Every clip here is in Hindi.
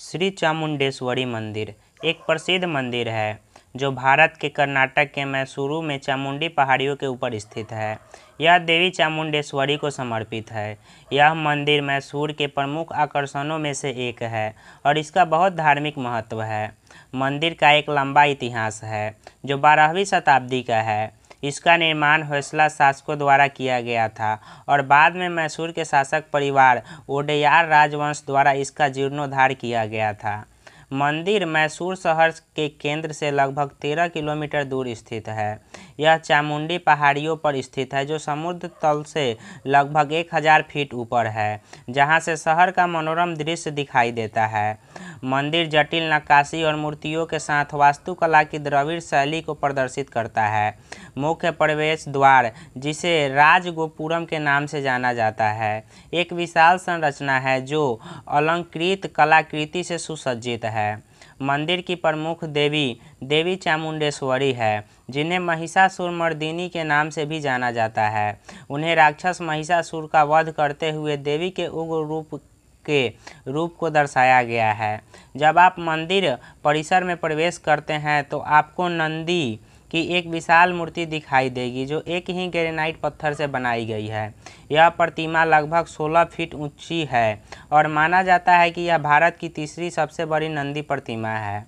श्री चामुंडेश्वरी मंदिर एक प्रसिद्ध मंदिर है जो भारत के कर्नाटक के मैसूरू में चामुंडी पहाड़ियों के ऊपर स्थित है यह देवी चामुंडेश्वरी को समर्पित है यह मंदिर मैसूर के प्रमुख आकर्षणों में से एक है और इसका बहुत धार्मिक महत्व है मंदिर का एक लंबा इतिहास है जो बारहवीं शताब्दी का है इसका निर्माण हौसला शासकों द्वारा किया गया था और बाद में मैसूर के शासक परिवार ओडेयार राजवंश द्वारा इसका जीर्णोद्धार किया गया था मंदिर मैसूर शहर के केंद्र से लगभग तेरह किलोमीटर दूर स्थित है यह चामुंडी पहाड़ियों पर स्थित है जो समुद्र तल से लगभग एक हज़ार फीट ऊपर है जहां से शहर का मनोरम दृश्य दिखाई देता है मंदिर जटिल नक्काशी और मूर्तियों के साथ वास्तुकला की द्रविड़ शैली को प्रदर्शित करता है मुख्य प्रवेश द्वार जिसे राजगोपुरम के नाम से जाना जाता है एक विशाल संरचना है जो अलंकृत कलाकृति से सुसज्जित है मंदिर की प्रमुख देवी देवी चामुंडेश्वरी है जिन्हें महिषासुर मर्दिनी के नाम से भी जाना जाता है उन्हें राक्षस महिषासुर का वध करते हुए देवी के उग्र रूप के रूप को दर्शाया गया है जब आप मंदिर परिसर में प्रवेश करते हैं तो आपको नंदी की एक विशाल मूर्ति दिखाई देगी जो एक ही ग्रेनाइट पत्थर से बनाई गई है यह प्रतिमा लगभग 16 फीट ऊंची है और माना जाता है कि यह भारत की तीसरी सबसे बड़ी नंदी प्रतिमा है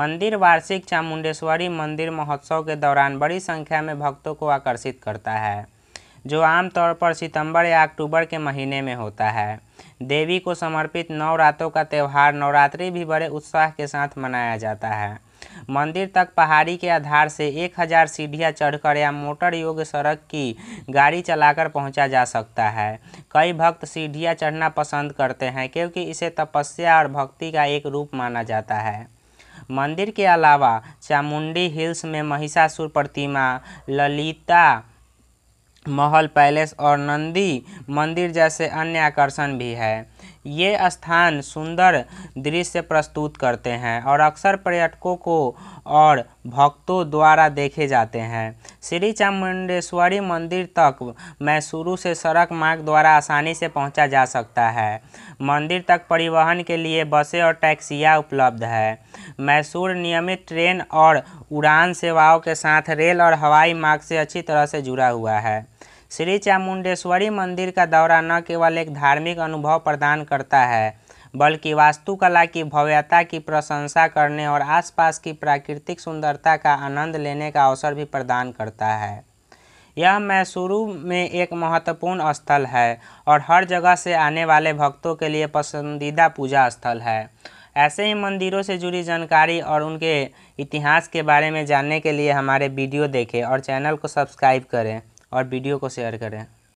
मंदिर वार्षिक चामुंडेश्वरी मंदिर महोत्सव के दौरान बड़ी संख्या में भक्तों को आकर्षित करता है जो आमतौर पर सितंबर या अक्टूबर के महीने में होता है देवी को समर्पित नौ रातों का त्यौहार नवरात्रि भी बड़े उत्साह के साथ मनाया जाता है मंदिर तक पहाड़ी के आधार से 1000 सीढ़ियाँ चढ़कर या मोटर योग्य सड़क की गाड़ी चलाकर पहुंचा जा सकता है कई भक्त सीढ़ियाँ चढ़ना पसंद करते हैं क्योंकि इसे तपस्या और भक्ति का एक रूप माना जाता है मंदिर के अलावा चामुंडी हिल्स में महिषासुर प्रतिमा ललिता महल पैलेस और नंदी मंदिर जैसे अन्य आकर्षण भी है ये स्थान सुंदर दृश्य प्रस्तुत करते हैं और अक्सर पर्यटकों को और भक्तों द्वारा देखे जाते हैं श्री चामुंडेश्वरी मंदिर तक शुरू से सड़क मार्ग द्वारा आसानी से पहुंचा जा सकता है मंदिर तक परिवहन के लिए बसें और टैक्सियाँ उपलब्ध है मैसूर नियमित ट्रेन और उड़ान सेवाओं के साथ रेल और हवाई मार्ग से अच्छी तरह से जुड़ा हुआ है श्री चामुंडेश्वरी मंदिर का दौरा न केवल एक धार्मिक अनुभव प्रदान करता है बल्कि वास्तुकला की भव्यता की प्रशंसा करने और आसपास की प्राकृतिक सुंदरता का आनंद लेने का अवसर भी प्रदान करता है यह मैसूरू में एक महत्वपूर्ण स्थल है और हर जगह से आने वाले भक्तों के लिए पसंदीदा पूजा स्थल है ऐसे ही मंदिरों से जुड़ी जानकारी और उनके इतिहास के बारे में जानने के लिए हमारे वीडियो देखें और चैनल को सब्सक्राइब करें और वीडियो को शेयर करें